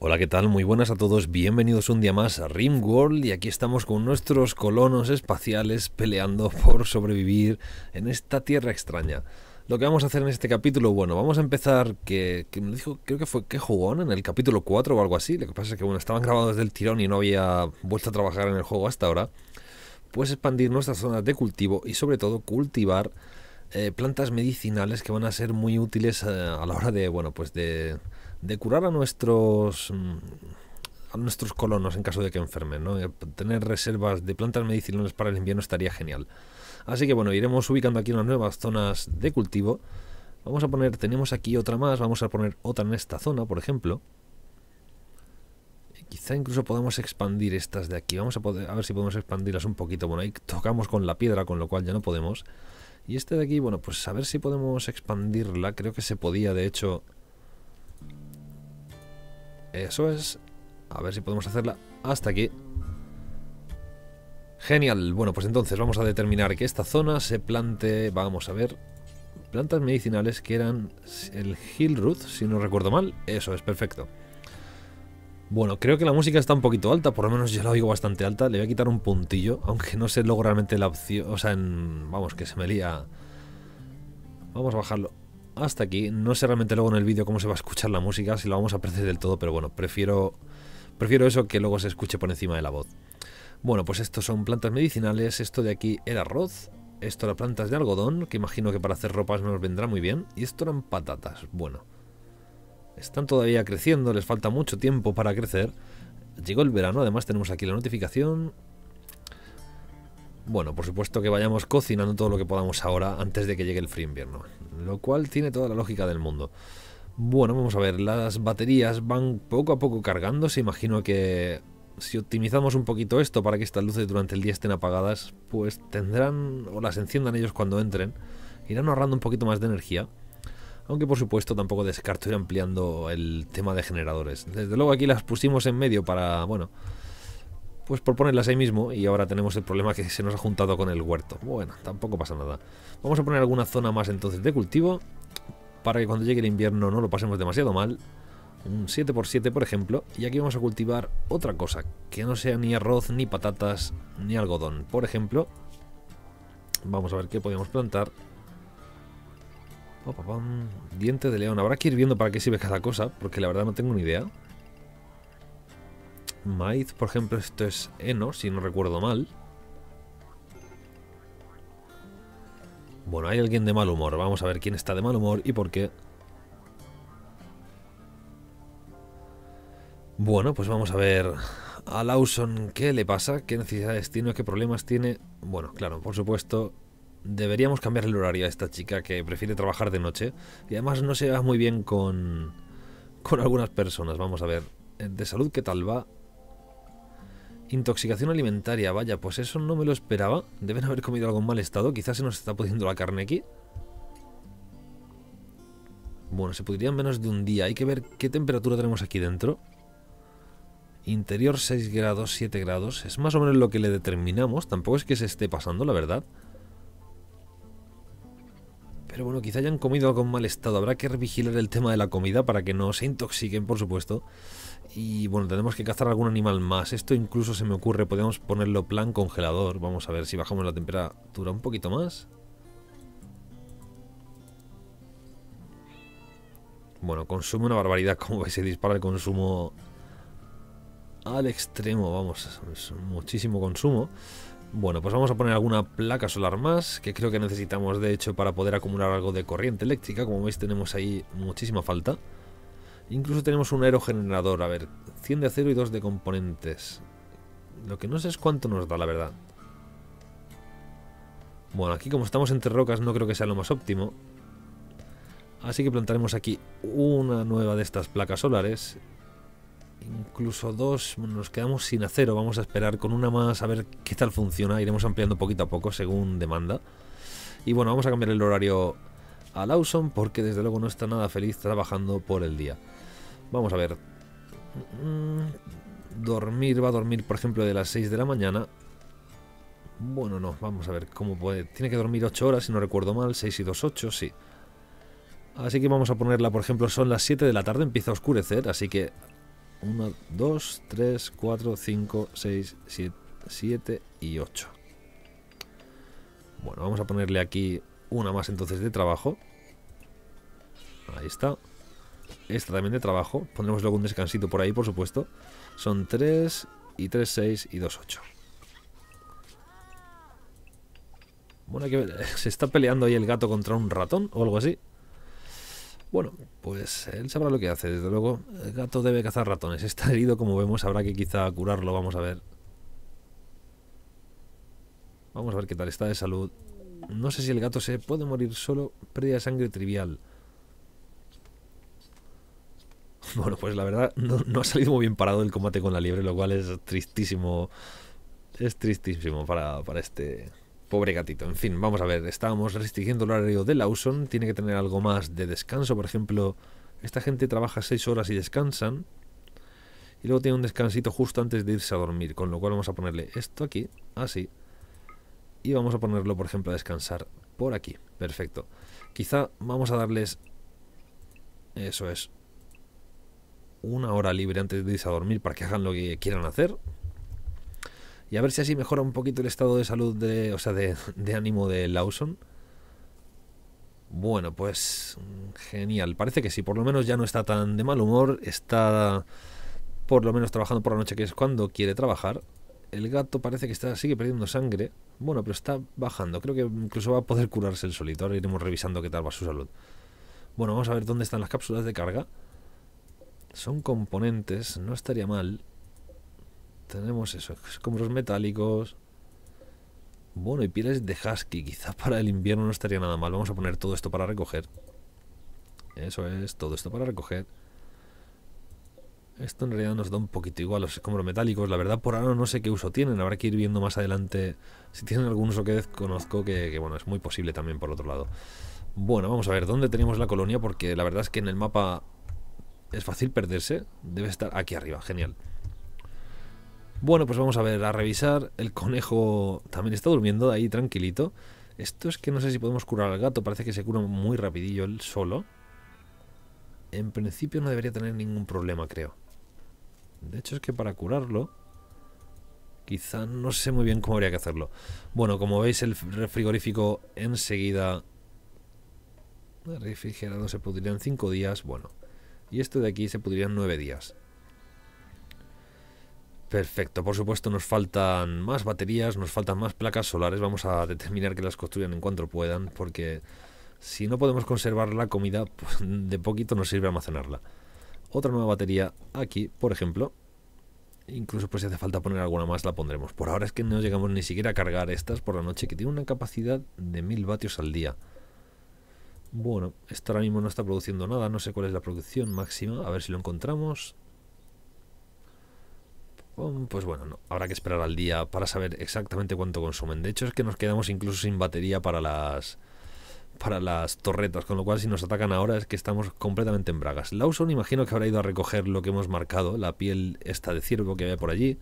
Hola, ¿qué tal? Muy buenas a todos, bienvenidos un día más a Rimworld y aquí estamos con nuestros colonos espaciales peleando por sobrevivir en esta tierra extraña. Lo que vamos a hacer en este capítulo, bueno, vamos a empezar que, que me dijo, creo que fue que jugón en el capítulo 4 o algo así, lo que pasa es que bueno, estaban grabados del tirón y no había vuelto a trabajar en el juego hasta ahora, pues expandir nuestras zonas de cultivo y sobre todo cultivar eh, plantas medicinales que van a ser muy útiles eh, a la hora de, bueno, pues de de curar a nuestros mm, a nuestros colonos en caso de que enfermen, ¿no? Eh, tener reservas de plantas medicinales para el invierno estaría genial. Así que bueno, iremos ubicando aquí unas nuevas zonas de cultivo. Vamos a poner, tenemos aquí otra más, vamos a poner otra en esta zona, por ejemplo. quizá incluso podamos expandir estas de aquí. Vamos a, poder, a ver si podemos expandirlas un poquito. Bueno, ahí tocamos con la piedra, con lo cual ya no podemos. Y este de aquí, bueno, pues a ver si podemos expandirla. Creo que se podía, de hecho, eso es. A ver si podemos hacerla hasta aquí. Genial. Bueno, pues entonces vamos a determinar que esta zona se plante... Vamos a ver. Plantas medicinales que eran el ruth si no recuerdo mal. Eso es, perfecto. Bueno, creo que la música está un poquito alta, por lo menos yo la oigo bastante alta. Le voy a quitar un puntillo, aunque no sé luego realmente la opción... O sea, vamos, que se me lía... Vamos a bajarlo hasta aquí. No sé realmente luego en el vídeo cómo se va a escuchar la música, si la vamos a apreciar del todo, pero bueno, prefiero, prefiero eso que luego se escuche por encima de la voz. Bueno, pues estos son plantas medicinales, esto de aquí era arroz, esto era plantas de algodón, que imagino que para hacer ropas nos vendrá muy bien, y esto eran patatas, bueno. Están todavía creciendo, les falta mucho tiempo para crecer. Llegó el verano, además tenemos aquí la notificación, bueno, por supuesto que vayamos cocinando todo lo que podamos ahora antes de que llegue el frío invierno, lo cual tiene toda la lógica del mundo. Bueno, vamos a ver, las baterías van poco a poco cargándose, imagino que si optimizamos un poquito esto para que estas luces durante el día estén apagadas, pues tendrán o las enciendan ellos cuando entren, irán ahorrando un poquito más de energía. Aunque por supuesto tampoco descarto ir ampliando el tema de generadores. Desde luego aquí las pusimos en medio para, bueno, pues por ponerlas ahí mismo y ahora tenemos el problema que se nos ha juntado con el huerto. Bueno, tampoco pasa nada. Vamos a poner alguna zona más entonces de cultivo para que cuando llegue el invierno no lo pasemos demasiado mal. Un 7x7 por ejemplo. Y aquí vamos a cultivar otra cosa, que no sea ni arroz, ni patatas, ni algodón. Por ejemplo, vamos a ver qué podemos plantar. Diente de león. Habrá que ir viendo para qué sirve cada cosa, porque la verdad no tengo ni idea. Maid, por ejemplo, esto es Eno, si no recuerdo mal. Bueno, hay alguien de mal humor. Vamos a ver quién está de mal humor y por qué. Bueno, pues vamos a ver a Lawson qué le pasa, qué necesidades tiene, qué problemas tiene. Bueno, claro, por supuesto, deberíamos cambiar el horario a esta chica que prefiere trabajar de noche y además no se va muy bien con, con algunas personas. Vamos a ver, eh, de salud, ¿qué tal va? Intoxicación alimentaria, vaya, pues eso no me lo esperaba. Deben haber comido algo en mal estado, quizás se nos está pudiendo la carne aquí. Bueno, se pudría en menos de un día. Hay que ver qué temperatura tenemos aquí dentro. Interior 6 grados, 7 grados. Es más o menos lo que le determinamos. Tampoco es que se esté pasando, la verdad. Pero bueno, quizá hayan comido algo en mal estado. Habrá que vigilar el tema de la comida para que no se intoxiquen, por supuesto. Y bueno, tenemos que cazar algún animal más. Esto incluso se me ocurre, podemos ponerlo plan congelador. Vamos a ver si bajamos la temperatura un poquito más. Bueno, consume una barbaridad, como veis, se dispara el consumo al extremo, vamos, es muchísimo consumo. Bueno, pues vamos a poner alguna placa solar más, que creo que necesitamos de hecho para poder acumular algo de corriente eléctrica. Como veis tenemos ahí muchísima falta. Incluso tenemos un aerogenerador, a ver, 100 de acero y 2 de componentes. Lo que no sé es cuánto nos da, la verdad. Bueno, aquí como estamos entre rocas no creo que sea lo más óptimo. Así que plantaremos aquí una nueva de estas placas solares incluso dos, nos quedamos sin acero, vamos a esperar con una más a ver qué tal funciona, iremos ampliando poquito a poco según demanda. Y bueno, vamos a cambiar el horario a Lawson porque desde luego no está nada feliz trabajando por el día. Vamos a ver. Mm, dormir, va a dormir por ejemplo de las 6 de la mañana. Bueno, no, vamos a ver cómo puede. Tiene que dormir 8 horas, si no recuerdo mal, 6 y 2, 8, sí. Así que vamos a ponerla, por ejemplo, son las 7 de la tarde, empieza a oscurecer, así que 1, 2, 3, 4, 5, 6, 7, 7 y 8. Bueno, vamos a ponerle aquí una más entonces de trabajo. Ahí está. Esta también de trabajo. Pondremos luego un descansito por ahí, por supuesto. Son 3 y 3, 6 y 2, 8. Bueno, hay que ver. ¿Se está peleando ahí el gato contra un ratón o algo así? Bueno, pues él sabrá lo que hace, desde luego. El gato debe cazar ratones. Está herido, como vemos, habrá que quizá curarlo, vamos a ver. Vamos a ver qué tal está de salud. No sé si el gato se puede morir solo, pérdida de sangre trivial. Bueno, pues la verdad no, ha salido muy bien parado el combate con la liebre, lo cual es tristísimo. Es tristísimo para, para este Pobre gatito. En fin, vamos a ver. Estábamos restringiendo el horario de Lawson. Tiene que tener algo más de descanso. Por ejemplo, esta gente trabaja 6 horas y descansan. Y luego tiene un descansito justo antes de irse a dormir. Con lo cual vamos a ponerle esto aquí. Así. Y vamos a ponerlo, por ejemplo, a descansar por aquí. Perfecto. Quizá vamos a darles... Eso es. Una hora libre antes de irse a dormir para que hagan lo que quieran hacer y a ver si así mejora un poquito el estado de salud de, o sea, de, ánimo de Lawson. Bueno, pues genial. Parece que sí, por lo menos ya no está tan de mal humor, está por lo menos trabajando por la noche, que es cuando quiere trabajar. El gato parece que está sigue perdiendo sangre. Bueno, pero está bajando. Creo que incluso va a poder curarse el solito. Ahora iremos revisando qué tal va su salud. Bueno, vamos a ver dónde están las cápsulas de carga. Son componentes, no estaría mal. Tenemos eso, escombros metálicos. Bueno, y pieles de husky. Quizá para el invierno no estaría nada mal. Vamos a poner todo esto para recoger. Eso es, todo esto para recoger. Esto en realidad nos da un poquito igual los escombros metálicos. La verdad, por ahora no sé qué uso tienen. Habrá que ir viendo más adelante si tienen algún uso que desconozco, que bueno, es muy posible también por otro lado. Bueno, vamos a ver dónde tenemos la colonia, porque la verdad es que en el mapa es fácil perderse. Debe estar aquí arriba, genial. Bueno, pues vamos a ver, a revisar. El conejo también está durmiendo ahí tranquilito. Esto es que no sé si podemos curar al gato. Parece que se cura muy rapidillo él solo. En principio no debería tener ningún problema, creo. De hecho es que para curarlo... Quizá no sé muy bien cómo habría que hacerlo. Bueno, como veis el frigorífico enseguida... refrigerado se pudriría en 5 días, bueno. Y esto de aquí se pudriría en 9 días. Perfecto, por supuesto nos faltan más baterías, nos faltan más placas solares, vamos a determinar que las construyan en cuanto puedan, porque si no podemos conservar la comida, pues, de poquito nos sirve almacenarla. Otra nueva batería aquí, por ejemplo. Incluso pues si hace falta poner alguna más la pondremos. Por ahora es que no llegamos ni siquiera a cargar estas por la noche, que tiene una capacidad de 1000 vatios al día. Bueno, esto ahora mismo no está produciendo nada, no sé cuál es la producción máxima, a ver si lo encontramos. Mm, pues bueno, habrá que esperar al día para saber exactamente cuánto consumen. De hecho, es que nos quedamos incluso sin batería para las para las torretas, con lo cual si nos atacan ahora es que estamos completamente en bragas. Lawson imagino que habrá ido a recoger lo que hemos marcado, la piel está de ciervo que había por allí.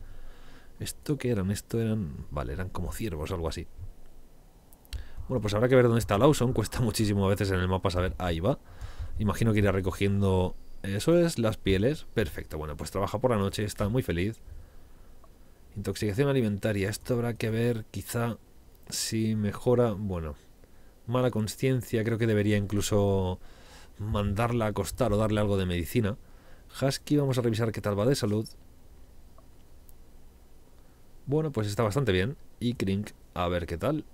¿Esto qué eran? Esto eran... Vale, eran como ciervos, o algo así. Bueno, pues habrá que ver dónde está Lawson. Cuesta muchísimo a veces en el mapa saber... Ahí va. Imagino que irá recogiendo... Eso es, las pieles. Perfecto. Bueno, pues trabaja por la noche, está muy feliz. Intoxicación alimentaria. Esto habrá que ver quizá si mejora. Bueno, mala conciencia. Creo que debería incluso mandarla a acostar o darle algo de medicina. Husky, vamos a revisar qué tal va de salud. Bueno, pues está bastante bien. Y Krink, a ver qué tal.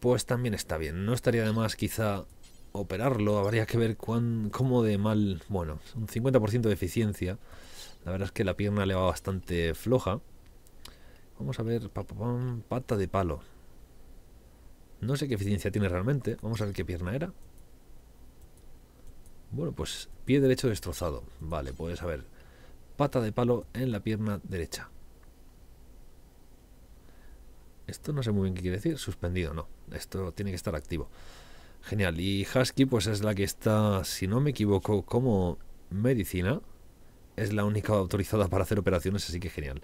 Pues también está bien. No estaría de más quizá operarlo. Habría que ver cuán, cómo de mal... Bueno, un 50% de eficiencia. La verdad es que la pierna le va bastante floja. Vamos a ver, pata de palo. No sé qué eficiencia tiene realmente. Vamos a ver qué pierna era. Bueno, pues pie derecho destrozado. Vale, pues a ver. Pata de palo en la pierna derecha. Esto no sé muy bien qué quiere decir. Suspendido, no. Esto tiene que estar activo. Genial. Y Husky, pues es la que está, si no me equivoco, como medicina es la única autorizada para hacer operaciones, así que genial.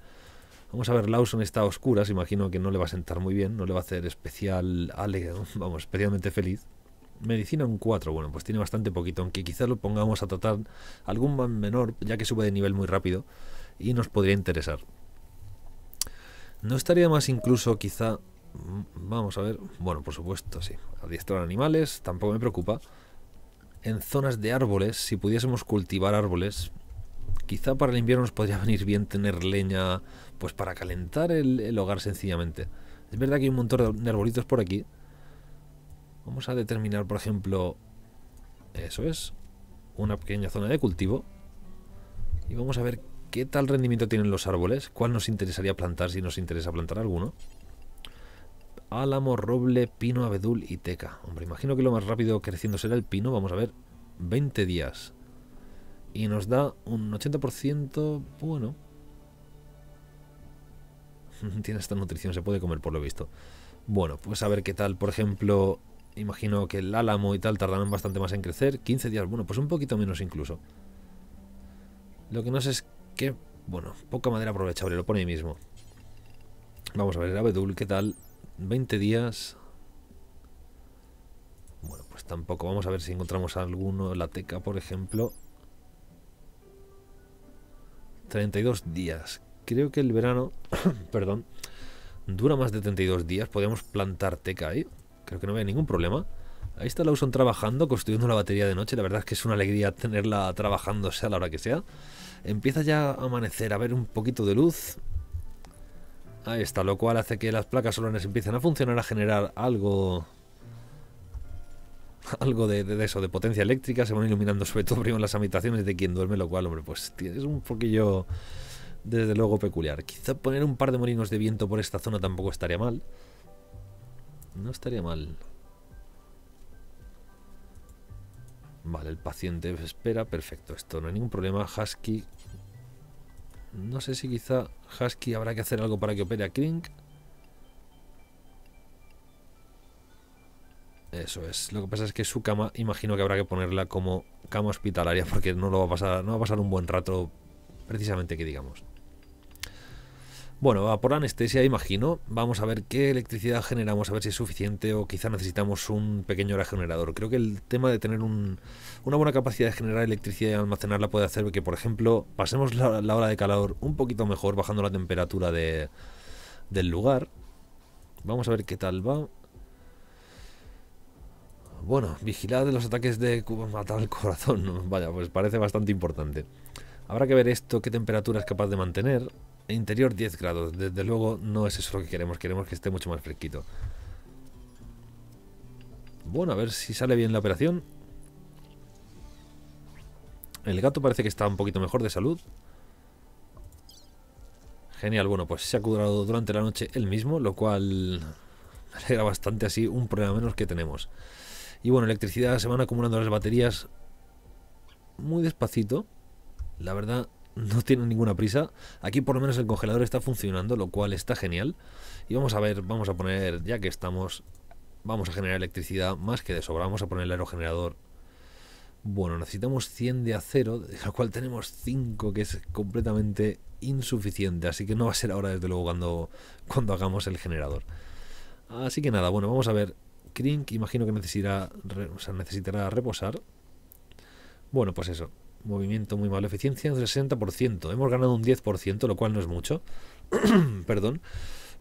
Vamos a ver, Lawson está a oscuras, imagino que no le va a sentar muy bien, no le va a hacer especial ale, vamos, especialmente feliz. Medicina un 4, bueno, pues tiene bastante poquito, aunque quizás lo pongamos a tratar algún menor, ya que sube de nivel muy rápido y nos podría interesar. No estaría más incluso quizá, mm, vamos a ver, bueno, por supuesto, sí, adiestrar animales, tampoco me preocupa. En zonas de árboles, si pudiésemos cultivar árboles, quizá para el invierno nos podría venir bien tener leña pues para calentar el, hogar sencillamente. Es verdad que hay un montón de arbolitos por aquí. Vamos a determinar, por ejemplo, eso es, una pequeña zona de cultivo. Y vamos a ver qué tal rendimiento tienen los árboles, cuál nos interesaría plantar si nos interesa plantar alguno. Álamo, roble, pino, abedul y teca. Hombre, imagino que lo más rápido creciendo será el pino. Vamos a ver, 20 días y nos da un 80%, bueno. Tiene esta nutrición, se puede comer por lo visto. Bueno, pues a ver qué tal, por ejemplo, imagino que el álamo y tal tardarán bastante más en crecer, 15 días, bueno, pues un poquito menos incluso. Lo que no sé es que, bueno, poca madera aprovechable, lo pone ahí mismo. Vamos a ver, el abedul, ¿qué tal? 20 días. Bueno, pues tampoco. Vamos a ver si encontramos alguno, la teca, por ejemplo. 32 días. Creo que el verano, perdón, dura más de 32 días. Podemos plantar teca ahí. Creo que no había ningún problema. Ahí está Lawson trabajando, construyendo la batería de noche. La verdad es que es una alegría tenerla trabajando, sea la hora que sea. Empieza ya a amanecer, a ver un poquito de luz. Ahí está, lo cual hace que las placas solares empiecen a funcionar, a generar algo algo de, eso, de potencia eléctrica, se van iluminando sobre todo en las habitaciones de quien duerme, lo cual, hombre, pues es un poquillo, desde luego, peculiar. Quizá poner un par de molinos de viento por esta zona tampoco estaría mal. No estaría mal. Vale, el paciente espera, perfecto, esto no hay ningún problema. Husky... No sé si quizá Husky habrá que hacer algo para que opere a Krink. Eso es. Lo que pasa es que su cama, imagino que habrá que ponerla como cama hospitalaria porque no lo va a pasar, no va a pasar un buen rato precisamente que digamos. Bueno, va por anestesia, imagino. Vamos a ver qué electricidad generamos, a ver si es suficiente o quizá necesitamos un pequeño regenerador. Creo que el tema de tener una buena capacidad de generar electricidad y almacenarla puede hacer que, por ejemplo, pasemos la, hora de calor un poquito mejor bajando la temperatura del lugar. Vamos a ver qué tal va. Bueno, vigilad los ataques de matar al corazón. Vaya, pues parece bastante importante. Habrá que ver esto, qué temperatura es capaz de mantener. Interior 10 grados. Desde luego no es eso lo que queremos. Queremos que esté mucho más fresquito. Bueno, a ver si sale bien la operación. El gato parece que está un poquito mejor de salud. Genial, bueno, pues se ha curado durante la noche él mismo, lo cual me alegra bastante así, un problema menos que tenemos. Y bueno, electricidad se van acumulando las baterías muy despacito. La verdad, no tiene ninguna prisa. Aquí por lo menos el congelador está funcionando, lo cual está genial. Y vamos a ver, vamos a poner, ya que estamos, vamos a generar electricidad más que de sobra. Vamos a poner el aerogenerador. Bueno, necesitamos 100 de acero, de lo cual tenemos 5, que es completamente insuficiente. Así que no va a ser ahora, desde luego, cuando, cuando hagamos el generador. Así que nada, bueno, vamos a ver Krink imagino que necesitará, necesitará reposar. Bueno, pues eso. Movimiento muy malo. Eficiencia 60%. Hemos ganado un 10%, lo cual no es mucho. Perdón.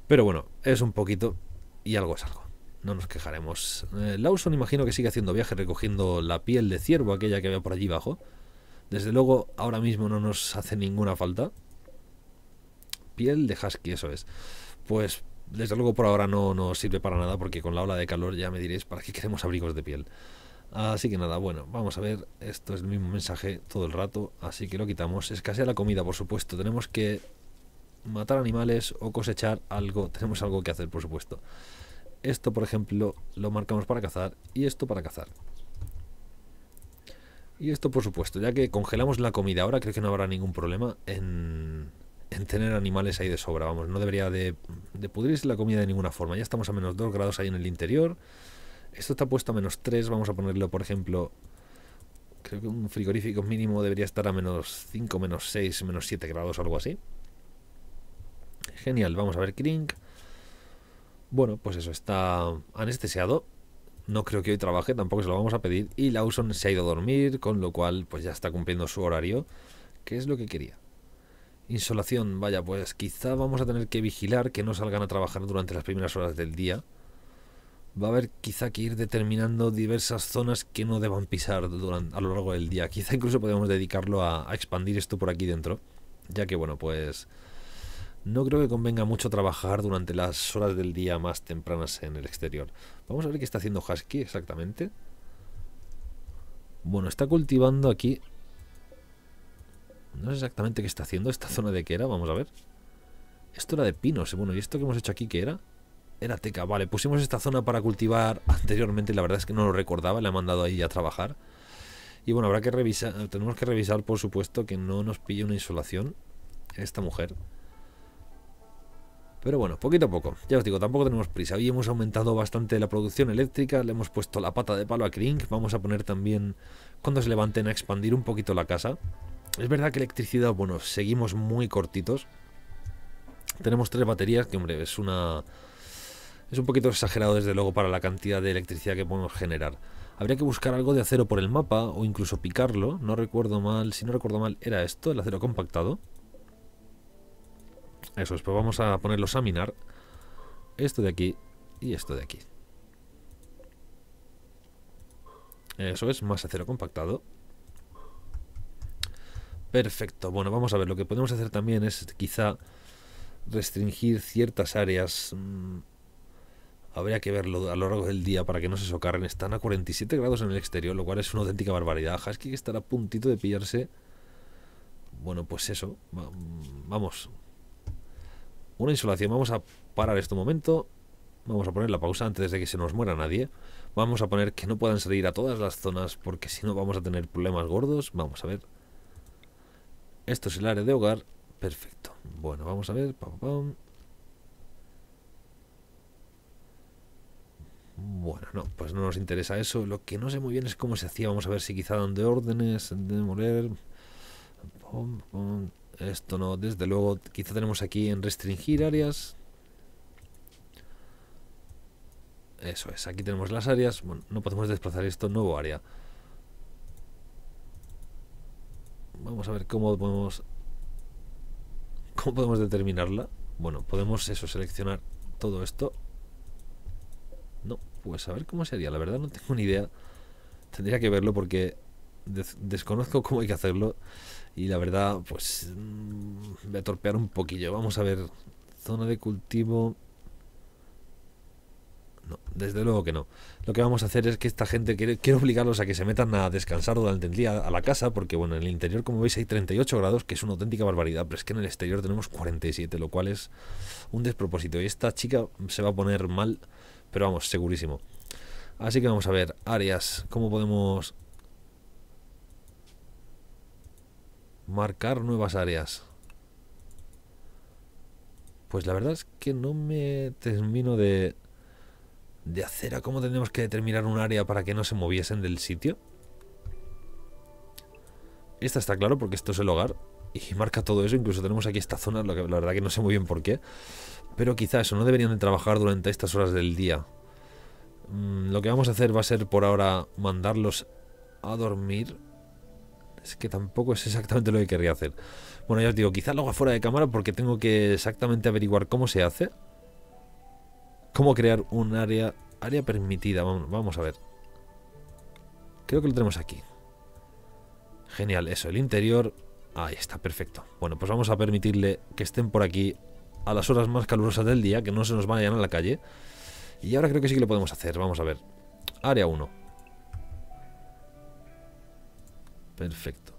Pero bueno, es un poquito y algo es algo. No nos quejaremos. Eh, Lawson imagino que sigue haciendo viaje recogiendo la piel de ciervo, aquella que había por allí abajo. Desde luego, ahora mismo no nos hace ninguna falta. Piel de husky, eso es. Pues desde luego por ahora no nos sirve para nada porque con la ola de calor ya me diréis para qué queremos abrigos de piel. Así que nada, bueno, vamos a ver, esto es el mismo mensaje todo el rato, así que lo quitamos. Escasea la comida, por supuesto, tenemos que matar animales o cosechar algo, tenemos algo que hacer, por supuesto. Esto, por ejemplo, lo marcamos para cazar y esto para cazar. Y esto, por supuesto, ya que congelamos la comida ahora, creo que no habrá ningún problema en en tener animales ahí de sobra, vamos, no debería de, pudrirse la comida de ninguna forma. Ya estamos a menos 2 grados ahí en el interior. Esto está puesto a menos 3, vamos a ponerlo, por ejemplo, creo que un frigorífico mínimo debería estar a menos 5, menos 6, menos 7 grados, algo así. Genial, vamos a ver Krink. Bueno, pues eso, está anestesiado. No creo que hoy trabaje, tampoco se lo vamos a pedir. Y Lawson se ha ido a dormir, con lo cual pues ya está cumpliendo su horario, que es lo que quería. Insolación, vaya, pues quizá vamos a tener que vigilar que no salgan a trabajar durante las primeras horas del día. Va a haber quizá que ir determinando diversas zonas que no deban pisar durante, a lo largo del día. Quizá incluso podemos dedicarlo a, expandir esto por aquí dentro. Ya que, bueno, pues no creo que convenga mucho trabajar durante las horas del día más tempranas en el exterior. Vamos a ver qué está haciendo Husky exactamente. Bueno, está cultivando aquí no sé exactamente qué está haciendo. ¿Esta zona de qué era? Vamos a ver. Esto era de pinos. Bueno, ¿y esto que hemos hecho aquí qué era? Era teca. Vale, pusimos esta zona para cultivar anteriormente. La verdad es que no lo recordaba. Le ha mandado ahí a trabajar. Y bueno, habrá que revisar. Tenemos que revisar, por supuesto, que no nos pille una insolación esta mujer. Pero bueno, poquito a poco. Ya os digo, tampoco tenemos prisa. Ahí hemos aumentado bastante la producción eléctrica, le hemos puesto la pata de palo a Krink. Vamos a poner también, cuando se levanten, a expandir un poquito la casa. Es verdad que electricidad, bueno, seguimos muy cortitos. Tenemos tres baterías, que hombre, es una... Es un poquito exagerado desde luego para la cantidad de electricidad que podemos generar. Habría que buscar algo de acero por el mapa o incluso picarlo. No recuerdo mal, si no recuerdo mal, era esto, el acero compactado. Eso, después vamos a ponerlos a minar. Esto de aquí y esto de aquí. Eso es, más acero compactado. Perfecto. Bueno, vamos a ver. Lo que podemos hacer también es quizá restringir ciertas áreas. Mm, habría que verlo a lo largo del día para que no se socarren. Están a 47 grados en el exterior, lo cual es una auténtica barbaridad. que estará a puntito de pillarse. Bueno, pues eso. Mm, vamos. Una insolación. Vamos a parar este momento. Vamos a poner la pausa antes de que se nos muera nadie. Vamos a poner que no puedan salir a todas las zonas porque si no vamos a tener problemas gordos. Vamos a ver. Esto es el área de hogar. Perfecto. Bueno, vamos a ver. Bueno, no, pues no nos interesa eso. Lo que no sé muy bien es cómo se hacía. Vamos a ver si quizá donde órdenes, de morir Esto no, desde luego. Quizá tenemos aquí en restringir áreas. Eso es, aquí tenemos las áreas. Bueno, no podemos desplazar esto, nuevo área. Vamos a ver cómo podemos cómo podemos determinarla. Bueno, podemos eso seleccionar todo esto. No, pues a ver cómo sería. La verdad no tengo ni idea. Tendría que verlo porque desconozco cómo hay que hacerlo y la verdad pues mm, voy a torpear un poquillo. Vamos a ver zona de cultivo desde luego que no. Lo que vamos a hacer es que esta gente quiere, obligarlos a que se metan a descansar durante el día a la casa, porque bueno, en el interior como veis hay 38 grados, que es una auténtica barbaridad, pero es que en el exterior tenemos 47, lo cual es un despropósito. Y esta chica se va a poner mal, pero vamos, segurísimo. Así que vamos a ver, áreas, cómo podemos marcar nuevas áreas. Pues la verdad es que no me termino de, de acera. ¿Cómo tenemos que determinar un área para que no se moviesen del sitio? Esta está claro porque esto es el hogar y marca todo eso. Incluso tenemos aquí esta zona, lo que la verdad que no sé muy bien por qué. Pero quizás eso, no deberían de trabajar durante estas horas del día. Mm, lo que vamos a hacer va a ser por ahora mandarlos a dormir. Es que tampoco es exactamente lo que querría hacer. Bueno, ya os digo, quizá lo haga fuera de cámara porque tengo que exactamente averiguar cómo se hace cómo crear un área, área permitida. Vamos, vamos a ver. Creo que lo tenemos aquí. Genial, eso, el interior. Ahí está, perfecto. Bueno, pues vamos a permitirle que estén por aquí a las horas más calurosas del día, que no se nos vayan a la calle. Y ahora creo que sí que lo podemos hacer. Vamos a ver. Área 1. Perfecto.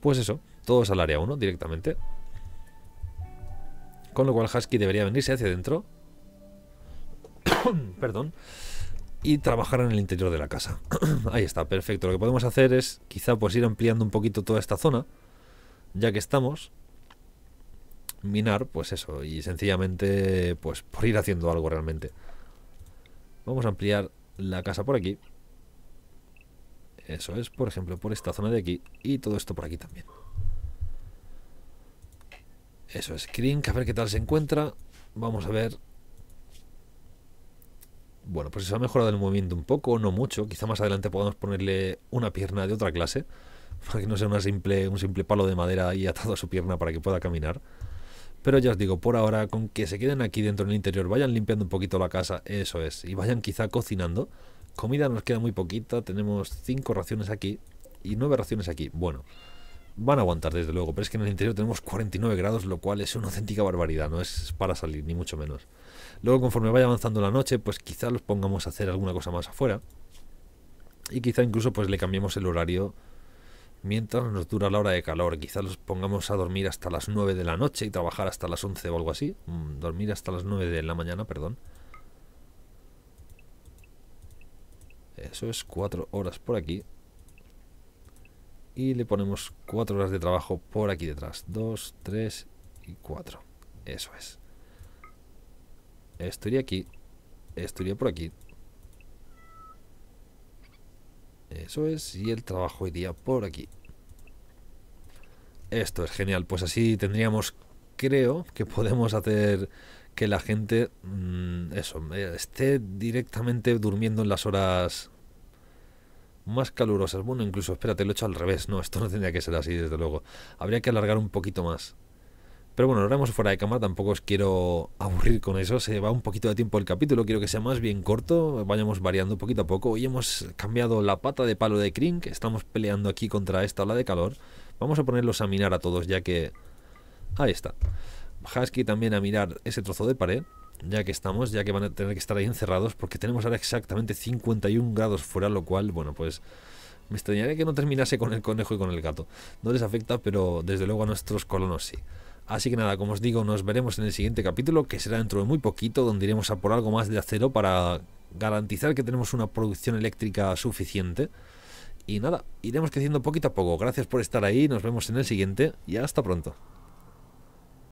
Pues eso, todos al área 1 directamente. Con lo cual Husky debería venirse hacia adentro. Perdón. Y trabajar en el interior de la casa. Ahí está, perfecto. Lo que podemos hacer es quizá pues ir ampliando un poquito toda esta zona. Ya que estamos. Minar, pues eso. Y sencillamente, pues por ir haciendo algo realmente. Vamos a ampliar la casa por aquí. Eso es, por ejemplo, por esta zona de aquí. Y todo esto por aquí también. Eso es, Krink, a ver qué tal se encuentra. Vamos a ver. Bueno, pues se ha mejorado el movimiento un poco, no mucho. Quizá más adelante podamos ponerle una pierna de otra clase. Para que no sea una simple, un simple palo de madera y atado a su pierna para que pueda caminar. Pero ya os digo, por ahora, con que se queden aquí dentro en el interior, vayan limpiando un poquito la casa, eso es, y vayan quizá cocinando. Comida nos queda muy poquita, tenemos 5 raciones aquí y 9 raciones aquí. Bueno, Van a aguantar, desde luego, pero es que en el interior tenemos 49 grados, lo cual es una auténtica barbaridad, no es para salir, ni mucho menos. Luego, conforme vaya avanzando la noche, pues quizá los pongamos a hacer alguna cosa más afuera. Y quizá incluso pues le cambiemos el horario mientras nos dura la hora de calor. Quizá los pongamos a dormir hasta las 9 de la noche y trabajar hasta las 11 o algo así. Mm, dormir hasta las 9 de la mañana, perdón. Eso es 4 horas por aquí y le ponemos 4 horas de trabajo por aquí detrás. 2, 3 y 4. Eso es. Esto iría aquí. Esto iría por aquí. Eso es. Y el trabajo iría por aquí. Esto es genial. Pues así tendríamos, creo, que podemos hacer que la gente, mm, eso, eh, esté directamente durmiendo en las horas más calurosas. Bueno, incluso, espérate, lo he hecho al revés. No, esto no tendría que ser así, desde luego. Habría que alargar un poquito más. Pero bueno, lo haremos fuera de cámara, tampoco os quiero aburrir con eso. Se va un poquito de tiempo el capítulo, quiero que sea más bien corto, vayamos variando poquito a poco. Hoy hemos cambiado la pata de palo de Krink, estamos peleando aquí contra esta ola de calor. Vamos a ponerlos a mirar a todos, ya que... Ahí está. Husky también a mirar ese trozo de pared ya que estamos, ya que van a tener que estar ahí encerrados, porque tenemos ahora exactamente 51 grados fuera, lo cual, bueno, pues me extrañaría que no terminase con el conejo y con el gato. No les afecta, pero desde luego a nuestros colonos sí. Así que nada, como os digo, nos veremos en el siguiente capítulo, que será dentro de muy poquito, donde iremos a por algo más de acero para garantizar que tenemos una producción eléctrica suficiente. Y nada, iremos creciendo poquito a poco. Gracias por estar ahí, nos vemos en el siguiente y hasta pronto.